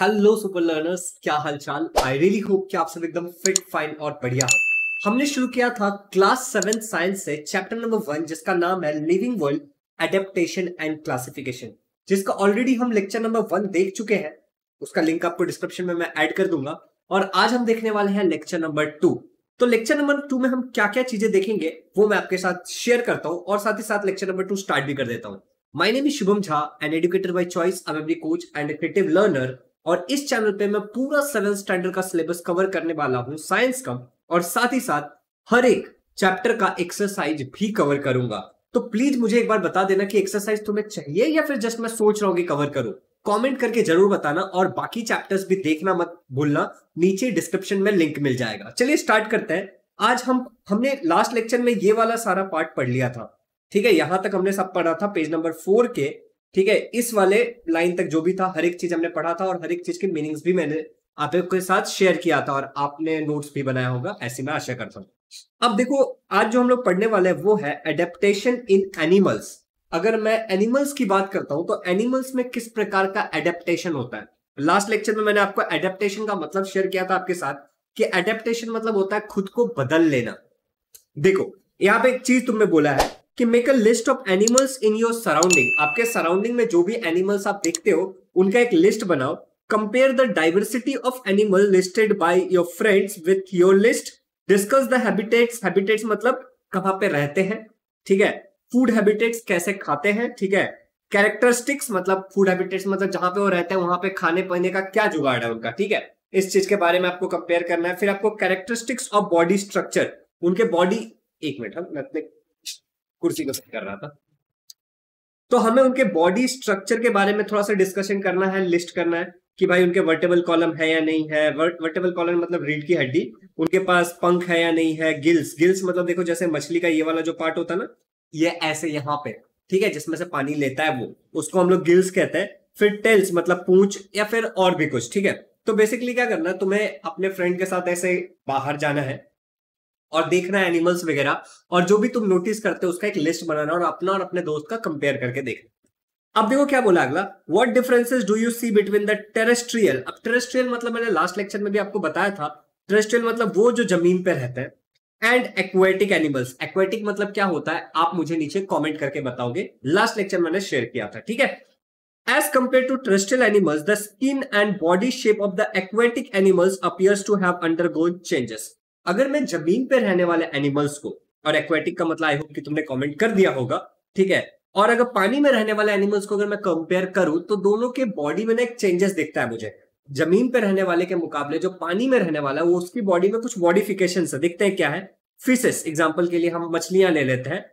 Hello super learners क्या हालचाल I really hope कि आप सब एकदम फिट फाइन और बढ़िया हो हमने शुरू किया था क्लास सेवन साइंस से चैप्टर नंबर वन जिसका नाम है living world adaptation and classification जिसका ऑलरेडी हम लेक्चर नंबर वन देख चुके हैं उसका लिंक आपको डिस्क्रिप्शन में मैं ऐड कर दूंगा और आज हम देखने वाले हैं लेक्चर नंबर टू तो लेक्चर नंबर टू में हम क्या क्या चीजें देखेंगे वो मैं आपके साथ शेयर करता हूँ और साथ ही साथ लेक्चर नंबर टू स्टार्ट भी कर देता हूँ My name is Shubham Jha, an educator by choice, a memory coach, and a creative और इस चैनल पे मैं पूरा सेवन स्टैंडर्ड का सिलेबस कवर करने वाला हूँ साइंस का और साथ ही साथ हर एक चैप्टर का एक्सरसाइज भी कवर करूंगा तो प्लीज मुझे एक बार बता देना कि एक्सरसाइज तुम्हें चाहिए या फिर जस्ट मैं सोच रहा हूँ कि कवर करूँ कमेंट करके जरूर बताना और बाकी चैप्टर्स भी देखना मत भूलना नीचे डिस्क्रिप्शन में लिंक मिल जाएगा चलिए स्टार्ट करते हैं आज हम हमने लास्ट लेक्चर में ये वाला सारा पार्ट पढ़ लिया था ठीक है यहां तक हमने सब पढ़ा था पेज नंबर फोर के ठीक है इस वाले लाइन तक जो भी था हर एक चीज हमने पढ़ा था और हर एक चीज के मीनिंग्स भी मैंने आपके साथ शेयर किया था और आपने नोट्स भी बनाया होगा ऐसी मैं आशा करता हूँ अब देखो आज जो हम लोग पढ़ने वाले हैं वो है एडेप्टेशन इन एनिमल्स अगर मैं एनिमल्स की बात करता हूं तो एनिमल्स में किस प्रकार का एडेप्टेशन होता है लास्ट लेक्चर में मैंने आपको एडेप्टेशन का मतलब शेयर किया था आपके साथ कि एडेप्टेशन मतलब होता है खुद को बदल लेना देखो यहाँ पे एक चीज तुमने बोला है कि make a list of animals in your surrounding आपके सराउंडिंग में जो भी एनिमल्स आप देखते हो उनका एक लिस्ट बनाओ compare the diversity of animal listed by your friends with your list discuss the habitats habitats मतलब कहां पे रहते हैं ठीक है फूड हैबिटेट्स कैसे खाते हैं ठीक है कैरेक्टरिस्टिक्स मतलब फूड हैबिटेट्स मतलब जहां पे वो रहते हैं वहां पे खाने पीने का क्या जुगाड़ है उनका ठीक है इस चीज के बारे में आपको कंपेयर करना है फिर आपको कैरेक्टरिस्टिक्स ऑफ बॉडी स्ट्रक्चर उनके बॉडी एक मिनट हम हाँ, कुर्सी को कर रहा था तो हमें उनके बॉडी स्ट्रक्चर के बारे में थोड़ा सा डिस्कशन करना है लिस्ट करना है कि भाई उनके वर्टेबल कॉलम है या नहीं है वर्टेबल कॉलम मतलब रीढ़ की हड्डी उनके पास पंख है या नहीं है गिल्स गिल्स मतलब देखो जैसे मछली का ये वाला जो पार्ट होता है ना ये ऐसे यहाँ पे ठीक है जिसमें से पानी लेता है वो उसको हम लोग गिल्स कहते हैं फिर टेल्स मतलब पूछ या फिर और भी कुछ ठीक है तो बेसिकली क्या करना तुम्हें अपने फ्रेंड के साथ ऐसे बाहर जाना है और देखना है एनिमल्स वगैरह और जो भी तुम नोटिस करते हो उसका एक लिस्ट बनाना और अपना और अपने दोस्त का कंपेयर करके देखना अब देखो क्या बोला अगला what differences do you see between the terrestrial अब टेरेस्ट्रियल मतलब मैंने लास्ट लेक्चर में भी आपको बताया था टेरेस्ट्रियल मतलब वो जो जमीन पे रहते हैं एंड एक्वेटिक एनिमल्स एक्वेटिक मतलब क्या होता है आप मुझे नीचे कॉमेंट करके बताओगे लास्ट लेक्चर मैंने शेयर किया था ठीक है as compared to terrestrial animals the skin and body shape of the aquatic animals appears to have undergone changes अगर मैं जमीन पे रहने वाले एनिमल्स को और एक्वेटिक का मतलब आई होप कि तुमने कमेंट कर दिया होगा ठीक है और अगर पानी में रहने वाले एनिमल्स को अगर मैं कंपेयर करूं तो दोनों के बॉडी में ना एक चेंजेस दिखता है मुझे जमीन पर रहने वाले के मुकाबले जो पानी में रहने वाला है वो उसकी बॉडी में कुछ मॉडिफिकेशन दिखते हैं क्या है फिशेस एग्जाम्पल के लिए हम मछलियां ले लेते हैं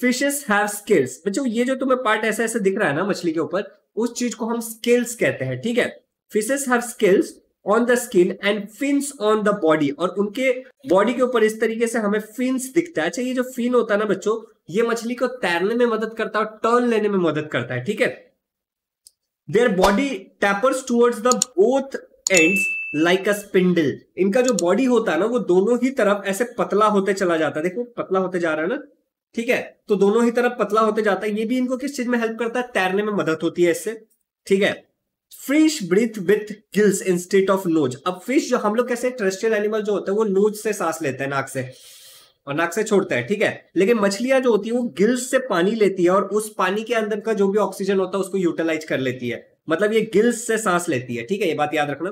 फिशेस हैव स्किल्स बच्चों ये जो तुम्हें पार्ट ऐसा ऐसे दिख रहा है ना मछली के ऊपर उस चीज को हम स्किल्स कहते हैं ठीक है fishes have scales on the skin and fins on the body और उनके बॉडी के ऊपर इस तरीके से हमें फिन्स दिखता है अच्छा ये जो फिन होता है ना बच्चों ये मछली को तैरने में मदद करता है और टर्न लेने में मदद करता है ठीक है their body tapers towards the both ends like a spindle इनका जो बॉडी होता है ना वो दोनों ही तरफ ऐसे पतला होते चला जाता है देखो पतला होते जा रहा है ना ठीक है तो दोनों ही तरफ पतला होते जाता है ये भी इनको किस चीज में हेल्प करता है तैरने में मदद होती है इससे ठीक है fish breathe with gills instead of nose अब फिश जो हम लोग कैसे ट्रेस्टियल एनिमल जो होते हैं वो नोज से सांस लेते हैं नाक से और नाक से छोड़ता है ठीक है लेकिन मछलियां जो होती है वो गिल्स से पानी लेती है और उस पानी के अंदर का जो भी ऑक्सीजन होता है उसको यूटिलाइज कर लेती है मतलब ये गिल्स से सांस लेती है ठीक है ये बात याद रखना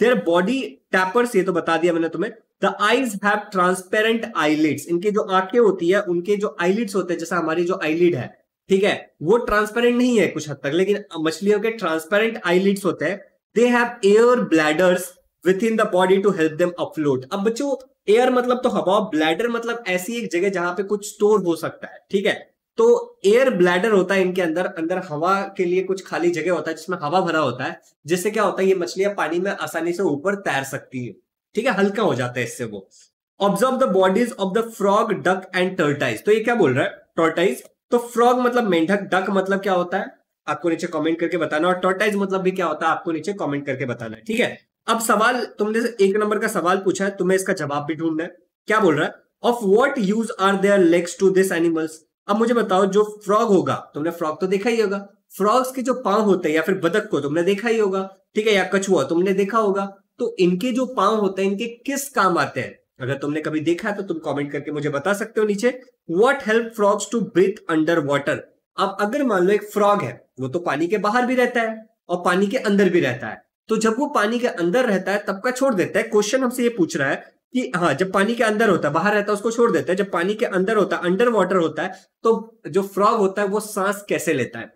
देयर बॉडी टैपर्स ये तो बता दिया मैंने तुम्हें the eyes have transparent eyelids इनके जो आंखें होती है उनके जो आईलिड्स होते हैं जैसा हमारी जो आईलिड है ठीक है वो ट्रांसपेरेंट नहीं है कुछ हद तक लेकिन मछलियों के ट्रांसपेरेंट आईलिड्स होते हैं they have air bladders within the body to help them upload अब बच्चों एयर मतलब तो हवा ब्लैडर मतलब ऐसी एक जगह जहां पे कुछ स्टोर हो सकता है ठीक है तो एयर ब्लैडर होता है इनके अंदर अंदर हवा के लिए कुछ खाली जगह होता है जिसमें हवा भरा होता है जिससे क्या होता है ये मछलियां पानी में आसानी से ऊपर तैर सकती है ठीक है हल्का हो जाता है इससे वो observe the bodies of the frog duck and tortoise तो ये क्या बोल रहा है टर्टाइज तो फ्रॉग मतलब मेंढक डक मतलब क्या होता है आपको नीचे कमेंट करके बताना और टोटाइज मतलब भी क्या होता है आपको नीचे कमेंट करके बताना है ठीक है अब सवाल तुमने एक नंबर का सवाल पूछा है तुम्हें इसका जवाब भी ढूंढना है क्या बोल रहा है of what use are their legs to this animals अब मुझे बताओ जो फ्रॉग होगा तुमने फ्रॉग तो देखा ही होगा फ्रॉग्स के जो पांव होते हैं या फिर बदक को तुमने देखा ही होगा ठीक है या कछुआ तुमने देखा होगा तो इनके जो पांव होते हैं इनके किस काम आते हैं अगर तुमने कभी देखा है तो तुम कमेंट करके मुझे बता सकते हो नीचे what help frogs to breathe under water अब अगर मान लो एक फ्रॉग है वो तो पानी के बाहर भी रहता है और पानी के अंदर भी रहता है तो जब वो पानी के अंदर रहता है तब का छोड़ देता है क्वेश्चन हमसे ये पूछ रहा है कि हाँ जब पानी के अंदर होता है बाहर रहता है उसको छोड़ देता है जब पानी के अंदर होता है अंडर वाटर होता है तो जो फ्रॉग होता है वो सांस कैसे लेता है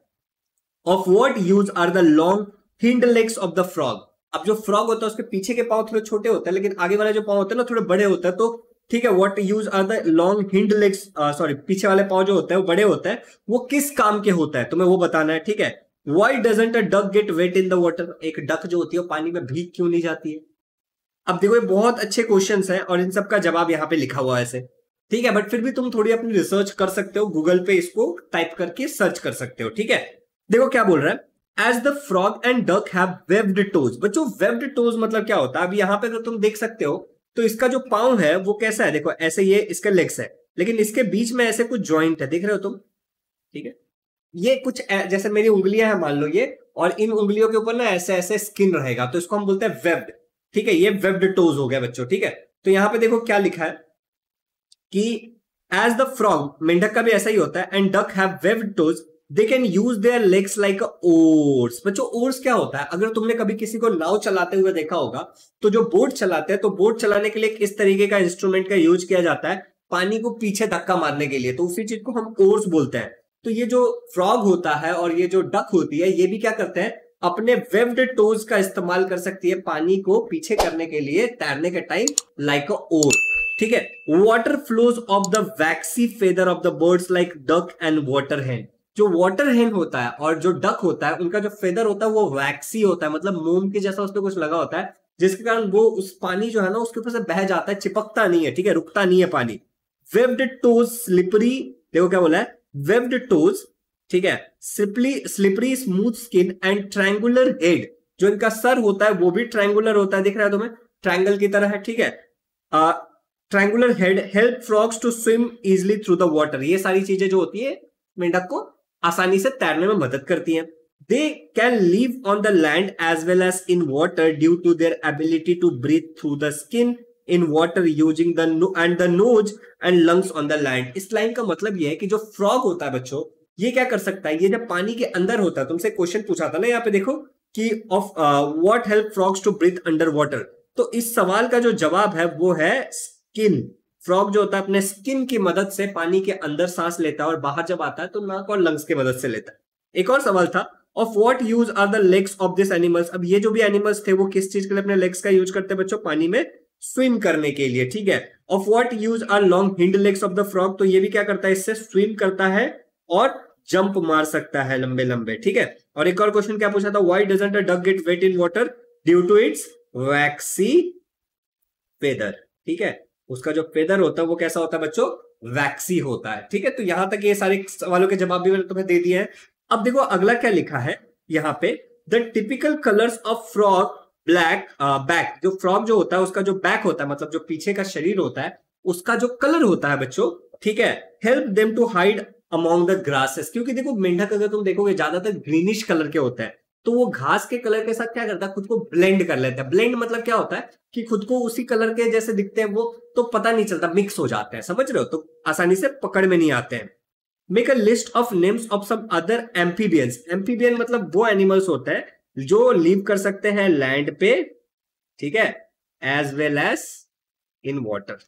of what use are the long hind legs of the frog अब जो फ्रॉग होता है उसके पीछे के पाव थोड़े छोटे होते हैं लेकिन आगे वाले जो पाव होते हैं ना थोड़े बड़े होते हैं तो ठीक है what use are the long hind legs sorry पीछे वाले पाव जो होते हैं वो बड़े होते हैं वो किस काम के होता है तुम्हें वो बताना है ठीक है why doesn't a duck get wet in the water एक डक जो होती है वो पानी में भीग क्यों नहीं जाती है अब देखो ये बहुत अच्छे क्वेश्चन है और इन सबका जवाब यहाँ पे लिखा हुआ है ऐसे ठीक है बट फिर भी तुम थोड़ी अपनी रिसर्च कर सकते हो गूगल पे इसको टाइप करके सर्च कर सकते हो ठीक है देखो क्या बोल रहा है as the frog and duck have webbed toes बच्चों वेब्ड टोज मतलब क्या होता है अब यहाँ पे अगर तो तुम देख सकते हो तो इसका जो पाव है वो कैसा है देखो ऐसे ये इसका लेग्स है लेकिन इसके बीच में ऐसे कुछ ज्वाइंट है देख रहे हो तुम ठीक है ये कुछ जैसे मेरी उंगलियां हैं मान लो ये और इन उंगलियों के ऊपर ना ऐसे ऐसे स्किन रहेगा तो इसको हम बोलते हैं वेब्ड ठीक है ये वेब्ड टोज हो गया बच्चों ठीक है तो यहाँ पे देखो क्या लिखा है कि एज द फ्रॉग मेंढक का भी ऐसा ही होता है and duck have webbed toes they can use their legs like oars बच्चों ओर्स क्या होता है अगर तुमने कभी किसी को नाव चलाते हुए देखा होगा तो जो बोट चलाते हैं तो बोट चलाने के लिए किस तरीके का इंस्ट्रूमेंट का यूज किया जाता है पानी को पीछे धक्का मारने के लिए तो उसी चीज को हम ओर्स बोलते हैं तो ये जो फ्रॉग होता है और ये जो डक होती है ये भी क्या करते हैं अपने वेव्ड टोज का इस्तेमाल कर सकती है पानी को पीछे करने के लिए तैरने के टाइम लाइक अ ओर ठीक है water flows off the waxy feather of the birds like duck and water hen जो वाटर हेन होता है और जो डक होता है उनका जो फेदर होता है वो वैक्सी होता है मतलब मोम के जैसा उसमें कुछ लगा होता है जिसके कारण वो उस पानी जो है ना उसके ऊपर से बह जाता है चिपकता नहीं है ठीक है रुकता नहीं है पानी वेब्ड टोज स्लिपरी देखो क्या बोला है वेब्ड टोज ठीक है slipply slippery smooth skin and triangular head जो इनका सर होता है वो भी ट्रैंगुलर होता है दिख रहा है तुम्हें ट्रैंगल की तरह है ठीक है triangular head help frogs to swim easily through the water ये सारी चीजें जो होती है मेंढक को आसानी से तैरने में मदद करती हैं they can live on the land as well as in water due to their ability to breathe through the skin in water using the and the nose and lungs on the land इस line का मतलब यह है कि जो frog होता है बच्चों ये क्या कर सकता है ये जब पानी के अंदर होता है तुमसे क्वेश्चन पूछा था ना यहाँ पे देखो कि of what help frogs to breathe under water तो इस सवाल का जो जवाब है वो है स्किन फ्रॉग जो होता है अपने स्किन की मदद से पानी के अंदर सांस लेता है और बाहर जब आता है तो नाक और लंग्स की मदद से लेता है एक और सवाल था of what use are the legs of this animals अब ये जो भी एनिमल्स थे वो किस चीज के लिए अपने लेग्स का यूज करते हैं बच्चों पानी में स्विम करने के लिए ठीक है of what use are long hind legs of the frog तो ये भी क्या करता है इससे स्विम करता है और जंप मार सकता है लंबे लंबे ठीक है और एक और क्वेश्चन क्या पूछा था why doesn't duck get wet in water due to its waxy feather ठीक है उसका जो फेदर होता है वो कैसा होता है बच्चों वैक्सी होता है ठीक है तो यहां तक ये सारे सवालों के जवाब भी मैंने तुम्हें दे दिए हैं अब देखो अगला क्या लिखा है यहाँ पे the typical colours of frog black back जो फ्रॉग जो होता है उसका जो बैक होता है मतलब जो पीछे का शरीर होता है उसका जो कलर होता है बच्चों ठीक है help them to hide among the grasses क्योंकि देखो मेंढक अगर तुम देखोगे ज्यादातर ग्रीनिश कलर के होते हैं तो वो घास के कलर के साथ क्या करता है खुद को ब्लेंड कर लेता है ब्लेंड मतलब क्या होता है कि खुद को उसी कलर के जैसे दिखते हैं वो तो पता नहीं चलता मिक्स हो जाते हैं समझ रहे हो तो आसानी से पकड़ में नहीं आते हैं make a list of names of some other amphibians amphibian मतलब वो एनिमल्स होते हैं जो लीव कर सकते हैं लैंड पे ठीक है as well as in water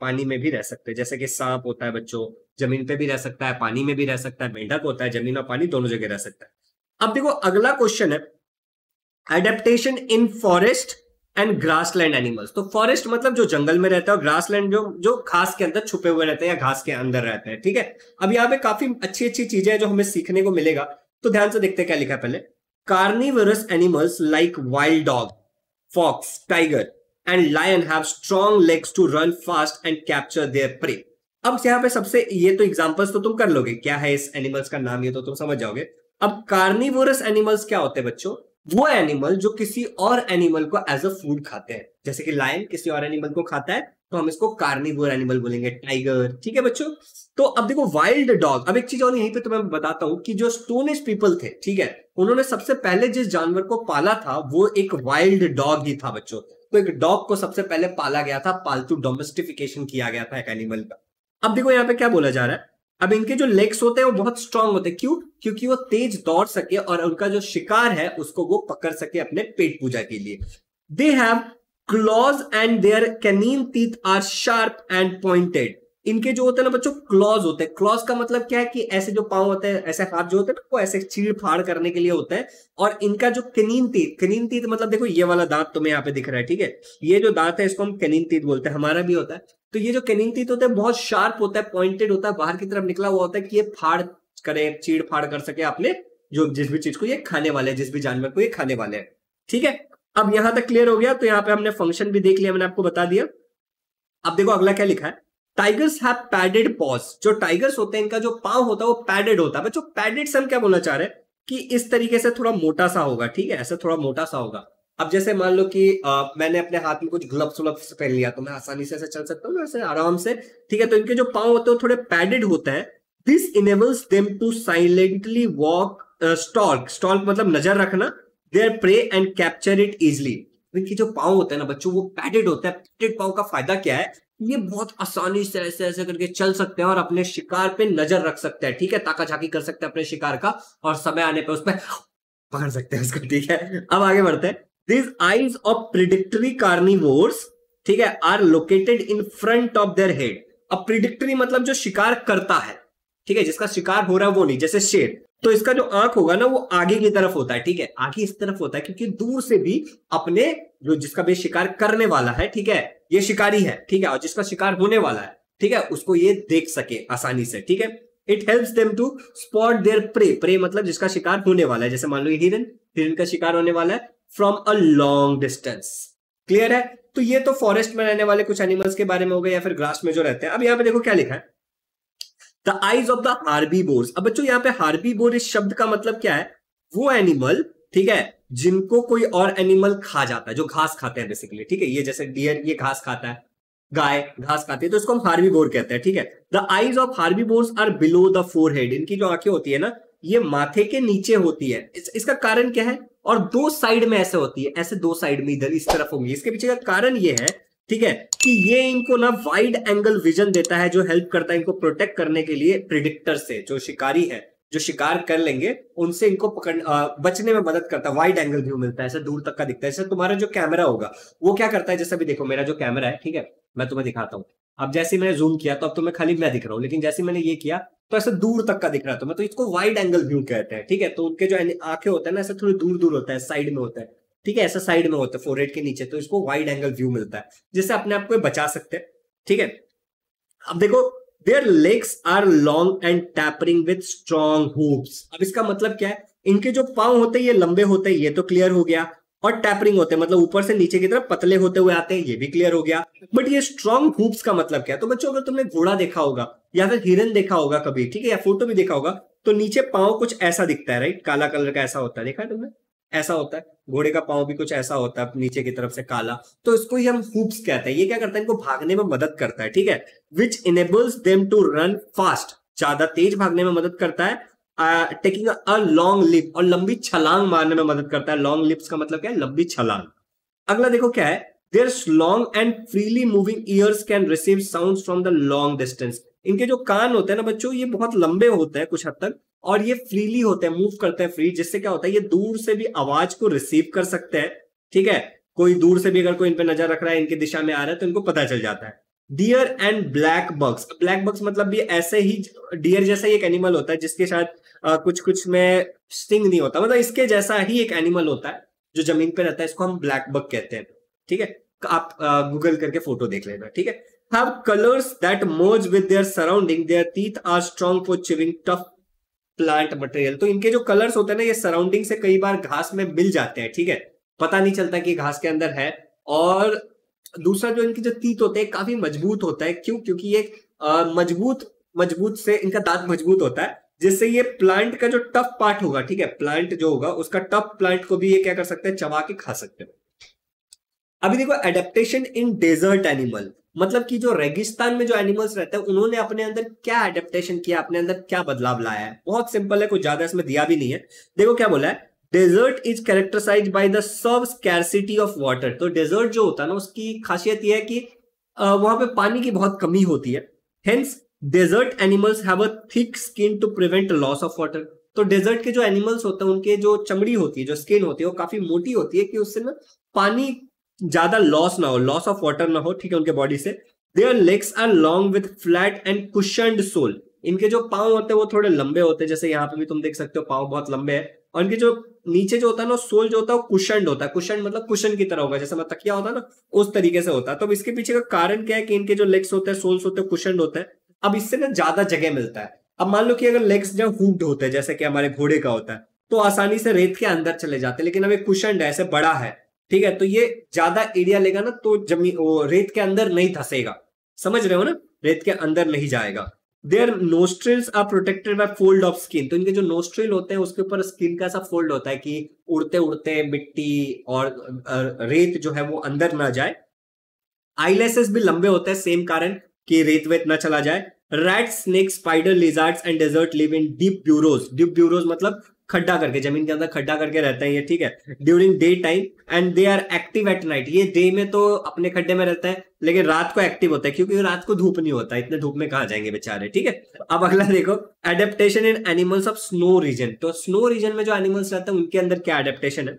पानी में भी रह सकते हैं जैसे कि सांप होता है बच्चों जमीन पे भी रह सकता है पानी में भी रह सकता है मेंढक होता है जमीन और पानी दोनों जगह रह सकता है अब देखो अगला क्वेश्चन है adaptation in forest and grassland animals तो फॉरेस्ट मतलब जो जंगल में रहता है और ग्रासलैंड जो जो घास के अंदर छुपे हुए रहते हैं या घास के अंदर रहते हैं ठीक है अब यहाँ पे काफी अच्छी अच्छी चीजें हैं जो हमें सीखने को मिलेगा तो ध्यान से देखते हैं क्या लिखा है पहले carnivorous animals like wild dog fox tiger and lion have strong legs to run fast and capture their prey अब यहाँ पे सबसे ये तो एग्जाम्पल्स तो तुम कर लोगे क्या है इस एनिमल्स का नाम ये तो तुम समझ जाओगे अब कार्निवोरस एनिमल्स क्या होते हैं बच्चों वो एनिमल जो किसी और एनिमल को एज अ फूड खाते हैं जैसे कि लायन किसी और एनिमल को खाता है तो हम इसको कार्निवोर एनिमल बोलेंगे टाइगर ठीक है बच्चों तो अब देखो वाइल्ड डॉग अब एक चीज और यहीं पे तो मैं बताता हूं कि जो स्टोनिश पीपल थे ठीक है उन्होंने सबसे पहले जिस जानवर को पाला था वो एक वाइल्ड डॉग ही था बच्चों तो एक डॉग को सबसे पहले पाला गया था पालतू डोमेस्टिफिकेशन किया गया था एक एनिमल का अब देखो यहाँ पे क्या बोला जा रहा है अब इनके जो लेग्स होते हैं वो बहुत स्ट्रांग होते हैं क्यों क्योंकि वो तेज दौड़ सके और उनका जो शिकार है उसको वो पकड़ सके अपने पेट पूजा के लिए they have claws and their canine teeth are sharp and pointed इनके जो होते हैं ना बच्चों क्लॉज होते हैं क्लॉज का मतलब क्या है कि ऐसे जो पाँव होते हैं ऐसे हाथ जो होते हैं वो ऐसे चीड़ फाड़ करने के लिए होता है और इनका जो कनीन तीत कनीन तीत मतलब देखो ये वाला दांत तुम्हें यहाँ पे दिख रहा है ठीक है ये जो दांत है इसको हम कनीन तीत बोलते हैं हमारा भी होता है तो ये जो कैनिंग टीथ होता है बहुत शार्प होता है पॉइंटेड होता है बाहर की तरफ निकला हुआ होता है कि ये फाड़ करे चीड़ फाड़ कर सके आपने जो जिस भी चीज को ये खाने वाले हैं जिस भी जानवर को ये खाने वाले हैं ठीक है अब यहां तक क्लियर हो गया तो यहाँ पे हमने फंक्शन भी देख लिया मैंने आपको बता दिया अब देखो अगला क्या लिखा है टाइगर्स हैव पैडेड पॉज जो टाइगर्स होते हैं इनका जो पाव होता है वो पैडेड होता है बच्चों पैडेड से हम क्या बोलना चाह रहे हैं कि इस तरीके से थोड़ा मोटा सा होगा ठीक है ऐसा थोड़ा मोटा सा होगा अब जैसे मान लो कि आ, मैंने अपने हाथ में कुछ ग्लब्स व्लब्स पहन लिया तो मैं आसानी से ऐसे चल सकता हूँ ऐसे आराम से ठीक है तो इनके जो पाँव होते हैं थोड़े पैडेड होते हैं this enables them to silently walk stalk stalk मतलब नजर रखना their prey and capture it easily इनके जो पाँव होते हैं ना बच्चों वो पैडेड होता है पैडेड पाँव का फायदा क्या है ये बहुत आसानी से ऐसे ऐसे करके चल सकते हैं और अपने शिकार पे नजर रख सकते हैं ठीक है ताका झाकी कर सकते हैं अपने शिकार का और समय आने पर उस पर पकड़ सकते हैं उसको ठीक है अब आगे बढ़ते हैं this eyes of predatory carnivores ठीक है are located in front of their head अब प्रिडिक्टरी मतलब जो शिकार करता है ठीक है जिसका शिकार हो रहा है वो नहीं जैसे शेर तो इसका जो आंख होगा ना वो आगे की तरफ होता है ठीक है आगे इस तरफ होता है क्योंकि दूर से भी अपने जो जिसका भी शिकार करने वाला है ठीक है ये शिकारी है ठीक है और जिसका शिकार होने वाला है ठीक है उसको ये देख सके आसानी से ठीक है it help them to spot their prey prey मतलब जिसका शिकार होने वाला है जैसे मान लो हिरन हिरन का शिकार होने वाला है from a long distance clear है तो ये तो फॉरेस्ट में रहने वाले कुछ एनिमल्स के बारे में हो गए या फिर ग्रास में जो रहते हैं अब यहां पे देखो क्या लिखा है the eyes of the herbivores अब बच्चों यहाँ पे हार्बी बोर इस शब्द का मतलब क्या है वो एनिमल ठीक है जिनको कोई और एनिमल खा जाता है जो घास खाते हैं बेसिकली ठीक है ये जैसे डियर ये घास खाता है गाय घास खाती है तो इसको हम हार्बी बोर कहते हैं ठीक है the eyes of herbivores are below the forehead इनकी जो आंखें होती है ना ये माथे के नीचे होती है इस, इसका कारण क्या है और दो साइड में ऐसे होती है ऐसे दो साइड में इधर इस तरफ होंगी इसके पीछे का कारण ये है ठीक है कि ये इनको ना वाइड एंगल विजन देता है जो हेल्प करता है इनको प्रोटेक्ट करने के लिए प्रिडिक्टर से जो शिकारी है जो शिकार कर लेंगे उनसे इनको पकड़ बचने में मदद करता है वाइड एंगल व्यू मिलता है ऐसा दूर तक का दिखता है जैसे तुम्हारा जो कैमरा होगा वो क्या करता है जैसे अभी देखो मेरा जो कैमरा है ठीक है मैं तुम्हें दिखाता हूँ अब जैसे मैंने जूम किया तो अब तुम्हें खाली मैं दिख रहा हूँ लेकिन जैसे मैंने ये किया तो ऐसा दूर तक का दिख रहा था मैं तो इसको वाइड एंगल व्यू कहते हैं ठीक है तो उनके जो आंखें होते हैं ना ऐसा थोड़ी दूर दूर होता है साइड में होता है ठीक है ऐसा साइड में होता है फोर के नीचे तो इसको वाइड एंगल व्यू मिलता है जिससे अपने आप को बचा सकते हैं ठीक है अब देखो their legs are long and tapering with strong hooves अब इसका मतलब क्या है इनके जो पाव होते हैं ये लंबे होते हैं ये तो क्लियर हो गया और टैपरिंग होते हैं मतलब ऊपर से नीचे की तरफ पतले होते हुए आते हैं ये भी क्लियर हो गया बट ये स्ट्रॉन्ग हुप्स का मतलब क्या है तो बच्चों अगर तुमने घोड़ा देखा होगा या फिर हिरन देखा होगा कभी ठीक है या फोटो भी देखा होगा तो नीचे पाव कुछ ऐसा दिखता है राइट काला कलर का ऐसा होता है देखा है तुमने ऐसा होता है घोड़े का पाँव भी कुछ ऐसा होता है नीचे की तरफ से काला तो इसको ही हम हुप्स कहते हैं ये क्या करता है इनको भागने में मदद करता है ठीक है which enables them to run fast ज्यादा तेज भागने में मदद करता है टेकिंग अ लॉन्ग लिप और लंबी छलांग मारने में मदद करता है लॉन्ग लिप्स का मतलब क्या है लंबी छलांग अगला देखो क्या है their long and freely moving ears can receive sound from the long distance इनके जो कान होते हैं ना बच्चों ये बहुत लंबे होते हैं कुछ हद तक और ये फ्रीली होते हैं मूव करते हैं फ्री जिससे क्या होता है ये दूर से भी आवाज को रिसीव कर सकते हैं ठीक है कोई दूर से भी अगर कोई इन पर नजर रख रहा है इनकी दिशा में आ रहा है तो इनको पता चल जाता है deer and black bucks black bucks मतलब भी ऐसे ही डियर जैसा एक एनिमल होता है जिसके साथ कुछ कुछ में स्टिंग नहीं होता मतलब इसके जैसा ही एक एनिमल होता है जो जमीन पर रहता है इसको हम ब्लैक बक कहते हैं ठीक है आप गूगल करके फोटो देख लेना ठीक है have colours that merge with their surrounding their teeth are strong for chewing tough plant material तो इनके जो कलर्स होते हैं ना ये सराउंडिंग से कई बार घास में मिल जाते हैं ठीक है पता नहीं चलता कि घास के अंदर है और दूसरा जो इनके जो तीत होते हैं काफी मजबूत होता है क्यों क्योंकि ये मजबूत मजबूत से इनका दांत मजबूत होता है जिससे ये प्लांट का जो टफ पार्ट होगा ठीक है प्लांट जो होगा उसका टफ प्लांट को भी ये क्या कर सकते हैं चबा के खा सकते हैं अभी देखो एडेप्टेशन इन डेजर्ट एनिमल मतलब कि जो रेगिस्तान में जो एनिमल्स रहते हैं उन्होंने अपने अंदर क्या एडेप्टेशन किया अपने अंदर क्या बदलाव लाया है बहुत सिंपल है कुछ ज्यादा इसमें दिया भी नहीं है देखो क्या बोला है desert is characterise by the sub scarcity of water तो डेजर्ट जो होता है ना उसकी खासियत यह है कि वहां पे पानी की बहुत कमी होती है hence desert animals have a thick skin to prevent loss of water तो डेजर्ट के जो एनिमल्स होते हैं उनके जो चमड़ी होती है जो स्किन होती है वो काफी मोटी होती है कि उससे ना पानी ज्यादा लॉस ना हो लॉस ऑफ वाटर ना हो ठीक है उनके बॉडी से their legs are long with flat and cushion sole इनके जो पाव होते हैं वो थोड़े लंबे होते हैं जैसे यहाँ पे भी तुम देख सकते हो पाव बहुत लंबे हैं और इनके जो नीचे जो होता है ना सोल जो होता है वो कुशन होता है कुशन मतलब कुशन की तरह होगा जैसे मतलब तकिया होता है ना उस तरीके से होता है तो इसके पीछे का कारण क्या है कि इनके जो लेग्स होते हैं सोल्स होते हैं कुशन होते हैं अब इससे ना ज्यादा जगह मिलता है अब मान लो कि अगर लेग्स जहाँ हुड होते हैं जैसे कि हमारे घोड़े का होता है तो आसानी से रेत के अंदर चले जाते हैं लेकिन अब एक कुशन ऐसे बड़ा है ठीक है तो ये ज्यादा एरिया लेगा ना तो जमी वो रेत के अंदर नहीं धसेगा समझ रहे हो ना रेत के अंदर नहीं जाएगा their nostrils are protected by fold of skin तो इनके जो नोस्ट्रिल होते हैं उसके ऊपर स्किन का ऐसा फोल्ड होता है कि उड़ते उड़ते मिट्टी और रेत जो है वो अंदर ना जाए आईलेसेस भी लंबे होते हैं सेम कारण कि रेत वेत ना चला जाए rat snake spider lizards and desert live in deep burrows deep burrows मतलब खड्डा करके जमीन के अंदर खड्डा करके रहते हैं ये ठीक है during day time and they are active at night ये डे में तो अपने खड्डे में रहता है लेकिन रात को एक्टिव होता है क्योंकि रात को धूप नहीं होता इतने धूप में कहा जाएंगे बेचारे ठीक है अब अगला देखो adaptation in animals of snow region तो स्नो रीजन में जो एनिमल्स रहते हैं उनके अंदर क्या एडेप्टेशन है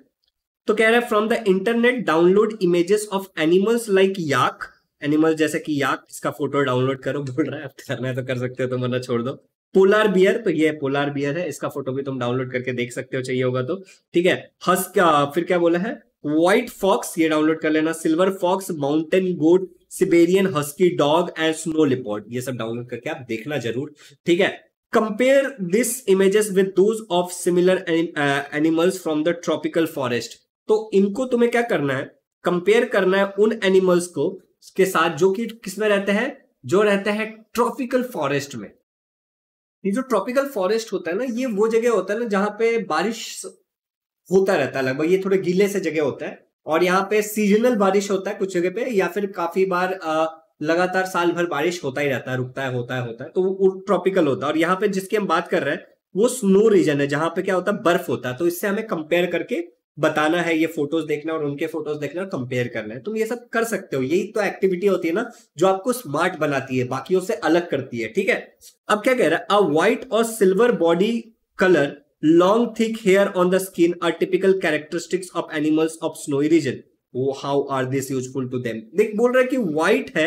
तो कह रहे हैं from the internet download images of animals like yak animal जैसे कि याक इसका फोटो डाउनलोड करो बोल रहा है करना है तो, तो कर सकते हो तो मरना छोड़ दो पोलार बियर तो ये पोलार बियर है इसका फोटो भी तुम डाउनलोड करके देख सकते हो चाहिए होगा तो ठीक है हस का फिर क्या बोला है व्हाइट फॉक्स ये डाउनलोड कर लेना silver fox mountain goat Siberian husky dog and snow leopard ये सब डाउनलोड करके आप देखना जरूर ठीक है compare this images with those of similar animals from the tropical forest तो इनको तुम्हें क्या करना है कंपेयर करना है उन एनिमल्स को के साथ जो कि किसमें रहते हैं जो रहते हैं ट्रॉपिकल फॉरेस्ट में ये जो ट्रॉपिकल फॉरेस्ट होता है ना ये वो जगह होता है ना जहाँ पे बारिश होता रहता है लगभग ये थोड़े गीले से जगह होता है और यहाँ पे सीजनल बारिश होता है कुछ जगह पे या फिर काफी बार लगातार साल भर बारिश होता ही रहता है रुकता है होता है होता है तो वो ट्रॉपिकल होता है और यहाँ पे जिसकी हम बात कर रहे हैं वो स्नो रीजन है जहाँ पे क्या होता है बर्फ होता है तो इससे हमें कंपेयर करके बताना है ये फोटोज देखना और उनके फोटोज देखना और कंपेयर करना है तुम ये सब कर सकते हो यही तो एक्टिविटी होती है ना जो आपको स्मार्ट बनाती है बाकियों से अलग करती है ठीक है अब क्या कह रहा है a white or silver body colour long thick hair on the skin are typical characteristics of animals of snowy region वो how are this useful to them देख बोल रहा है कि व्हाइट है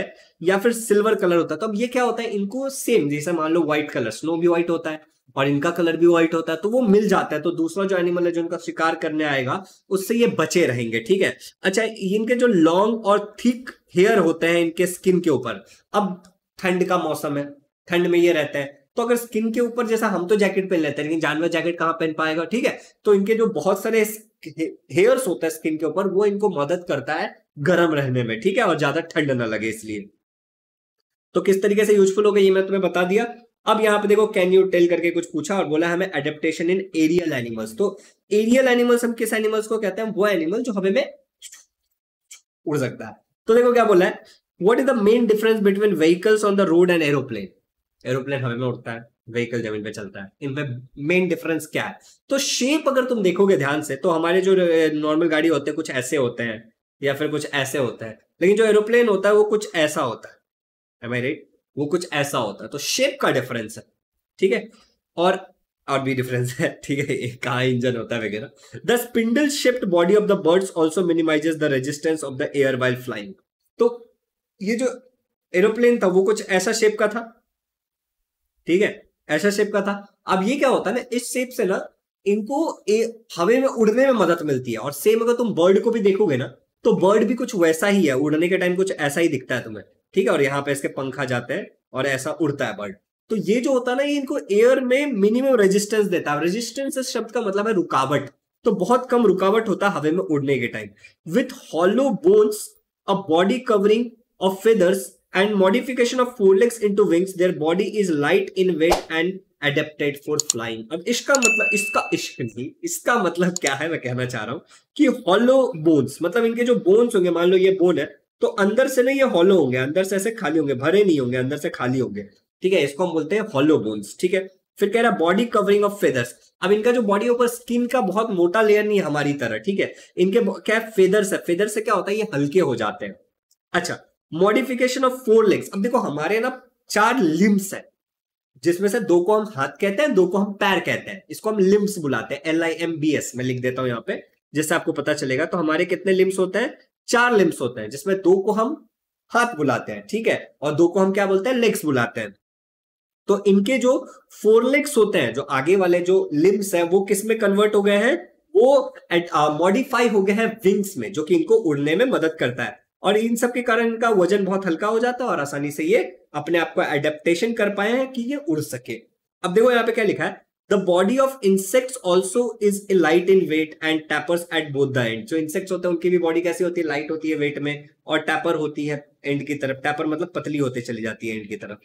या फिर सिल्वर कलर होता है तो अब ये क्या होता है इनको सेम जैसे मान लो व्हाइट कलर स्नो भी व्हाइट होता है और इनका कलर भी व्हाइट होता है तो वो मिल जाता है तो दूसरा जो एनिमल है जो इनका शिकार करने आएगा उससे ये बचे रहेंगे ठीक है अच्छा इनके जो लॉन्ग और थिक हेयर होते हैं इनके स्किन के ऊपर अब ठंड का मौसम है ठंड में ये रहता है तो अगर स्किन के ऊपर जैसा हम तो जैकेट पहन लेते हैं लेकिन जानवर जैकेट कहाँ पहन पाएगा ठीक है तो इनके जो बहुत सारे हेयर्स होते हैं स्किन के ऊपर वो इनको मदद करता है गर्म रहने में ठीक है और ज्यादा ठंड ना लगे इसलिए तो किस तरीके से यूजफुल होगा ये मैं तुम्हें बता दिया अब यहाँ पे देखो कैन यू टेल करके कुछ पूछा और बोला हमें एडेप्टेशन इन एरियल एनिमल्स तो एरियल एनिमल्स हम किस एनिमल्स को कहते हैं वो एनिमल जो हमें में उड़ सकता है तो देखो क्या बोला है what is the main difference between vehicles on the road and aeroplane aeroplane हमें में उड़ता है व्हीकल जमीन पे चलता है इनमें मेन डिफरेंस क्या है तो शेप अगर तुम देखोगे ध्यान से तो हमारे जो नॉर्मल गाड़ी होते हैं कुछ ऐसे होते हैं या फिर कुछ ऐसे होते हैं लेकिन जो एरोप्लेन होता है वो कुछ ऐसा होता है राइट वो कुछ ऐसा होता है तो शेप का डिफरेंस है ठीक है और और भी डिफरेंस है ठीक है कहा इंजन होता है वगैरह the spindle shaped body of the birds also minimises the resistance of the air while flying तो ये जो एरोप्लेन था वो कुछ ऐसा शेप का था ठीक है ऐसा शेप का था अब ये क्या होता है ना इस शेप से ना इनको हवे में उड़ने में मदद मिलती है और सेम अगर तुम बर्ड को भी देखोगे ना तो बर्ड भी कुछ वैसा ही है उड़ने के टाइम कुछ ऐसा ही दिखता है तुम्हें ठीक है और यहाँ पे इसके पंखा जाते हैं और ऐसा उड़ता है बर्ड तो ये जो होता है ना ये इनको एयर में मिनिमम रेजिस्टेंस देता है रेजिस्टेंस शब्द का मतलब है रुकावट तो बहुत कम रुकावट होता है हवे में उड़ने के time with hollow bones a body covering of feathers and modification of forelegs to wings their body is light in weight and adapted for flying अब इसका मतलब इसका इश्क नहीं इसका मतलब क्या है मैं कहना चाह रहा हूं कि हॉलो बोन्स मतलब इनके जो बोन्स होंगे मान लो ये बोन है तो अंदर से ना ये हॉलो होंगे अंदर से ऐसे खाली होंगे भरे नहीं होंगे अंदर से खाली होंगे ठीक है इसको हम बोलते हैं हॉलो बोन्स ठीक है फिर कह रहा है बॉडी कवरिंग ऑफ फेदर्स अब इनका जो बॉडी ऊपर स्किन का बहुत मोटा लेयर नहीं है हमारी तरह ठीक है इनके क्या फेदर्स है फेदर से क्या होता है ये हल्के हो जाते हैं अच्छा मॉडिफिकेशन ऑफ फोर लेग्स अब देखो हमारे ना चार लिम्स है जिसमें से दो को हम हाथ कहते हैं दो को हम पैर कहते हैं इसको हम लिम्स बुलाते हैं L I M B S मैं लिख देता हूं यहाँ पे जिससे आपको पता चलेगा तो हमारे कितने लिम्स होते हैं चार लिम्स होते हैं जिसमें दो को हम हाथ बुलाते हैं ठीक है और दो को हम क्या बोलते हैं लेग्स बुलाते हैं तो इनके जो फोर लेग्स होते हैं जो आगे वाले जो लिम्स हैं वो किस में कन्वर्ट हो गए हैं वो मॉडिफाई uh, हो गए हैं विंग्स में जो कि इनको उड़ने में मदद करता है और इन सब के कारण इनका वजन बहुत हल्का हो जाता है और आसानी से ये अपने आप को एडेप्टेशन कर पाए हैं कि ये उड़ सके अब देखो यहाँ पे क्या लिखा है The body of insects also is light in weight and tappers at both the end. So insects होते हैं उनकी भी body कैसी होती है light होती है weight में और tapper होती है end की तरफ. Tapper मतलब पतली होते चली जाती है end की तरफ.